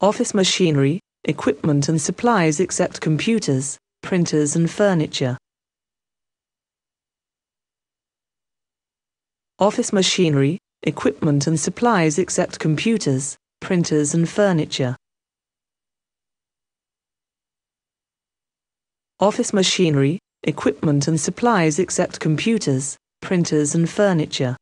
office machinery, equipment and supplies except computers, printers and furniture. Office machinery, equipment and supplies except computers, printers and furniture. Office machinery, equipment and supplies except computers, printers and furniture.